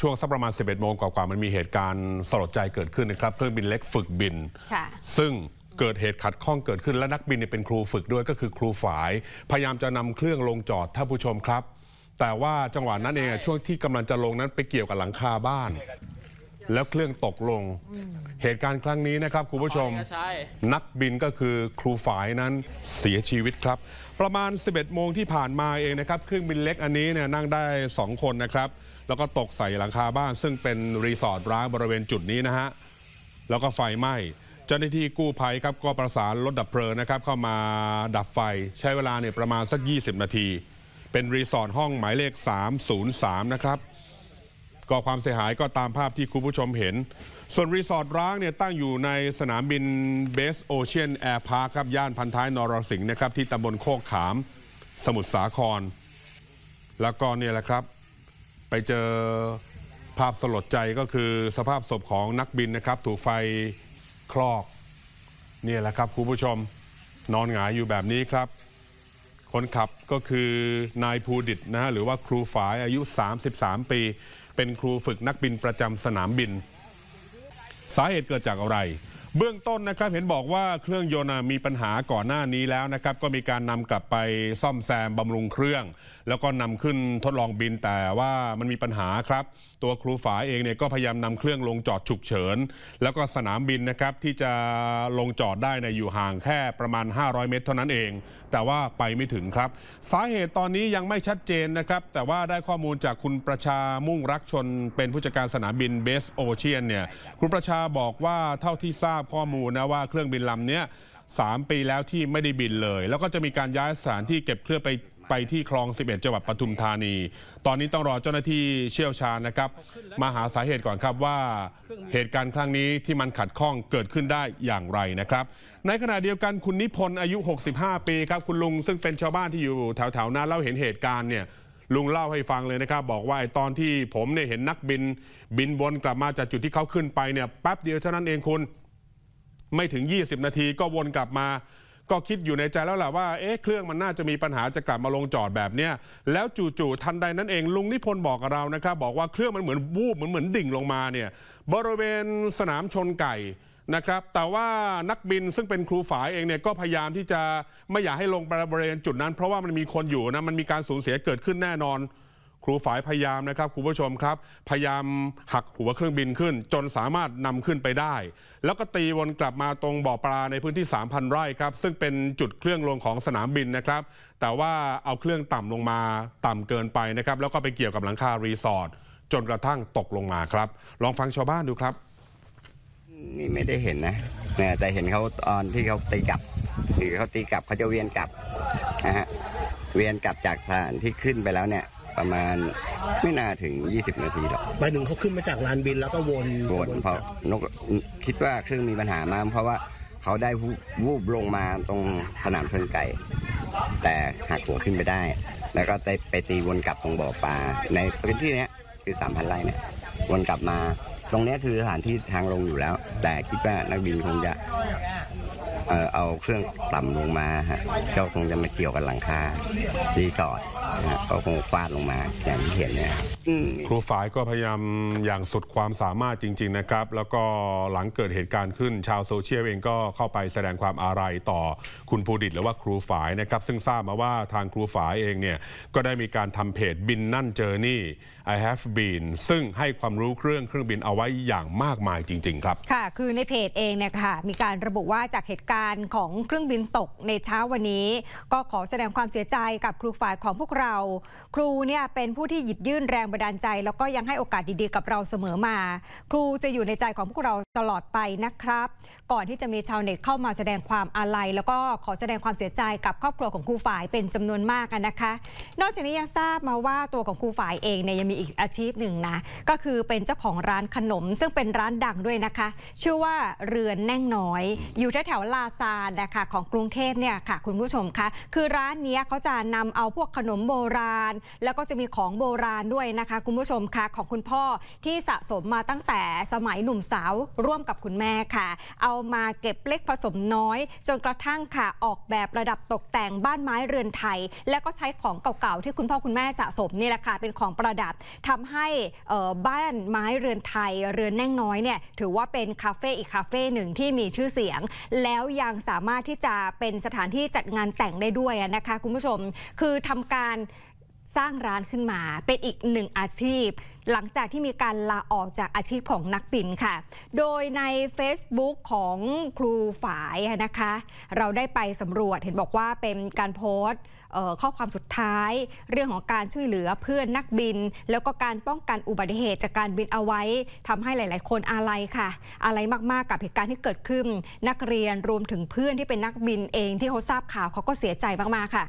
ช่วงสักประมาณ 11โมงกว่าๆมันมีเหตุการณ์สลดใจเกิดขึ้นนะครับ เครื่องบินเล็กฝึกบินซึ่งเกิดเหตุขัดข้องเกิดขึ้นและนักบินเป็นครูฝึกด้วยก็คือครูฝ่าย พยายามจะนำเครื่องลงจอด ท่านผู้ชมครับ แต่ว่าจังหวะนั้นเองช่วงที่กำลังจะลงนั้นไปเกี่ยวกับหลังคาบ้าน แล้วเครื่องตกลง เหตุการณ์ครั้งนี้นะครับคุณผู้ชมนักบินก็คือครูฝ่ายนั้นเสียชีวิตครับ ประมาณ 11โมงที่ผ่านมาเองนะครับเครื่องบินเล็กอันนี้เนี่ยนั่งได้ 2 คนนะครับแล้วก็ตกใส่หลังคาบ้าน ซึ่งเป็น รีสอร์ทร้างบริเวณจุดนี้นะฮะ แล้วก็ไฟไหม้เจ้าหน้าที่กู้ภัยครับก็ประสานรถดับเพลิงนะครับ เข้ามาดับไฟใช้เวลาเนี่ยประมาณสัก 20 นาที เป็นรีสอร์ทห้องหมายเลข 303 นะครับก่อความเสียหายก็ตามภาพที่คุณผู้ชมเห็น ส่วน รีสอร์ทร้างเนี่ยตั้งอยู่ในสนามบินเบสโอเชียนแอร์พาร์คครับย่านพันท้ายนรสิงห์นะครับที่ตำบลโคกขามสมุทรสาครแล้วก็เนี่ยแหละครับไปเจอภาพสลดใจก็คือสภาพศพของนักบินนะครับ ถูกไฟคลอก นี่แหละครับคุณผู้ชมนอนหงายอยู่แบบนี้ครับ คนขับก็คือนายภูดิตนะฮะหรือว่าครูฝายอายุ 33 ปี เป็นครูฝึกนักบินประจำสนามบิน สาเหตุเกิดจากอะไรเบื้องต้นนะครับเห็นบอกว่าเครื่องยนต์มีปัญหาก่อนหน้านี้แล้วนะครับ ก็มีการนำกลับไปซ่อมแซมบำรุงเครื่อง แล้วก็นำขึ้นทดลองบินแต่ว่ามันมีปัญหาครับ ตัวครูฝาเองเนี่ยก็พยายามนำเครื่องลงจอดฉุกเฉิน แล้วก็สนามบินนะครับที่จะลงจอดได้เนี่ยอยู่ห่างแค่ประมาณ 500 เมตร เท่านั้นเอง แต่ว่าไปไม่ถึงครับ สาเหตุตอนนี้ยังไม่ชัดเจนนะครับแต่ว่าได้ข้อมูลจากคุณประชามุ่งรักชนเป็นผู้จัดการสนามบินเบสโอเชียนเนี่ยคุณประชาบอกว่าเท่าที่ทราบข้อมูลนะว่าเครื่องบินลำนี้สามปีแล้วที่ไม่ได้บินเลย แล้วก็จะมีการย้ายสถานที่เก็บเครื่องไปไปที่คลอง 11 จังหวัดปทุมธานี ตอนนี้ต้องรอเจ้าหน้าที่เชี่ยวชาญนะครับมาหาสาเหตุก่อนครับว่า เหตุการณ์ครั้งนี้ที่มันขัดข้องเกิดขึ้นได้อย่างไรนะครับ ในขณะเดียวกันคุณนิพนธ์อายุ 65 ปีครับคุณลุงซึ่งเป็นชาวบ้านที่อยู่ แถวๆนั้นเล่าเห็นเหตุการณ์เนี่ยลุงเล่าให้ฟังเลยนะครับ บอกว่าตอนที่ผมเนี่ยเห็นนักบินบินวนกลับมาจากจุดที่เขาขึ้นไปเนี่ยแป๊บเดียวเท่านั้นเองคุณไม่ถึง 20 นาทีก็วนกลับมา ก็คิดอยู่ในใจแล้วแหละว่า เอ๊ะ เครื่องมันน่าจะมีปัญหาจะกลับมาลงจอดแบบเนี้ย แล้วจู่ๆ ทันใดนั้นเองลุงนิพนธ์บอกกับเรานะครับ บอกว่าเครื่องมันเหมือนวูบเหมือนเหมือนดิ่งลงมาเนี่ยบริเวณสนามชนไก่นะครับ แต่ว่านักบินซึ่งเป็นครูฝายเองเนี่ย ก็พยายามที่จะไม่อยากให้ลงบริเวณจุดนั้น เพราะว่ามันมีคนอยู่นะมันมีการสูญเสียเกิดขึ้นแน่นอนครูฝ่ายพยายามนะครับ คุณผู้ชมครับ พยายามหักหัวเครื่องบินขึ้น จนสามารถนำขึ้นไปได้ แล้วก็ตีวนกลับมาตรงบ่อปลาในพื้นที่ 3,000 ไร่ครับซึ่งเป็นจุดเครื่องลงของสนามบินนะครับ แต่ว่าเอาเครื่องต่ำลงมาต่ำเกินไปนะครับ แล้วก็ไปเกี่ยวกับหลังคารีสอร์ทจนกระทั่งตกลงมาครับ ลองฟังชาวบ้านดูครับนี่ไม่ได้เห็นนะ แต่เห็นเขาตอนที่เขาตีกลับหรือเขาตีกลับเขาจะเวียนกลับนะฮะเวียนกลับจากสถานที่ขึ้นไปแล้วเนี่ยประมาณไม่น่าถึง 20 นาทีหรอกหมายถึงเขาขึ้นมาจากลานบินแล้วก็วนวนเพราะนกคิดว่าเครื่องมีปัญหามากเพราะว่าเขาได้วูบลงมาตรงสนามเชงไก่แต่หักหัวขึ้นไปได้ แล้วก็ไปไปตีวนกลับตรงบ่อปลาในพื้นที่นี้คือสามพันไร่เนี่ยวนกลับมาตรงนี้คือสถานที่ทางลงอยู่แล้ว แต่คิดว่านักบินคงจะเออเอาเครื่องต่ำลงมาฮะเจ้าคงจะมาเกี่ยวกับหลังคารีสอร์ทเขาคงฟาดลงมาอย่างที่เห็นนะครูฝายก็พยายามอย่างสุดความสามารถจริงๆนะครับ แล้วก็หลังเกิดเหตุการณ์ขึ้นชาวโซเชียลเองก็เข้าไปแสดงความอาลัยต่อคุณภูดิตหรือว่าครูฝายนะครับ ซึ่งทราบมาว่าทางครูฝายเองเนี่ย ก็ได้มีการทำเพจบินนั่นเจอนี่ I have been ซึ่งให้ความรู้เครื่องเครื่องบินเอาไว้อย่างมากมายจริง ๆครับค่ะคือในเพจเองเนี่ยค่ะมีการระบุว่าจากเหตุการณ์ของเครื่องบินตกในเช้าวันนี้ ก็ขอแสดงความเสียใจกับครูฝายของพวกเราราครูเนี่ยเป็นผู้ที่หยิบยื่นแรงบันดาลใจ แล้วก็ยังให้โอกาสดีๆกับเราเสมอมา ครูจะอยู่ในใจของพวกเราตลอดไปนะครับ ก่อนที่จะมีชาวเน็ตเข้ามาแสดงความอาลัยแล้วก็ขอแสดงความเสียใจกับครอบครัวของครูฝ่ายเป็นจำนวนมากนะคะนอกจากนี้ยังทราบมาว่าตัวของครูฝ่ายเองเนี่ยยังมีอีกอาชีพหนึ่งนะก็คือเป็นเจ้าของร้านขนมซึ่งเป็นร้านดังด้วยนะคะ ชื่อว่าเรือนแน่งน้อย อยู่แถว ๆ ลาซานนะคะของกรุงเทพเนี่ยค่ะ คุณผู้ชมคะคือร้านนี้เขาจะนำเอาพวกขนมโบราณ แล้วก็จะมีของโบราณด้วยนะคะ คุณผู้ชมคะของคุณพ่อที่สะสมมาตั้งแต่สมัยหนุ่มสาวร่วมกับคุณแม่ค่ะ เอามาเก็บเล็กผสมน้อย จนกระทั่งค่ะออกแบบประดับตกแต่งบ้านไม้เรือนไทย แล้วก็ใช้ของเก่า่าๆที่คุณพ่อคุณแม่สะสมนี่แหละค่ะเป็นของประดับ ทำให้บ้านไม้เรือนไทยเรือนแน่งน้อยเนี่ยถือว่าเป็นคาเฟ่อีกคาเฟ่หนึ่งที่มีชื่อเสียงแล้วยังสามารถที่จะเป็นสถานที่จัดงานแต่งได้ด้วยนะคะคุณผู้ชมคือทำการสร้างร้านขึ้นมาเป็นอีกหนึ่งอาชีพ หลังจากที่มีการลาออกจากอาชีพของนักบินค่ะ โดยใน Facebook ของครูฝายนะคะ เราได้ไปสำรวจเห็นบอกว่าเป็นการโพสต์ข้อความสุดท้ายเรื่องของการช่วยเหลือเพื่อนนักบิน แล้วก็การป้องกันอุบัติเหตุจากการบินเอาไว้ ทำให้หลาย ๆ คนอะไรค่ะ อะไรมากๆ กับเหตุการณ์ที่เกิดขึ้น นักเรียนรวมถึงเพื่อนที่เป็นนักบินเองที่เขาทราบข่าวเขาก็เสียใจมากๆค่ะ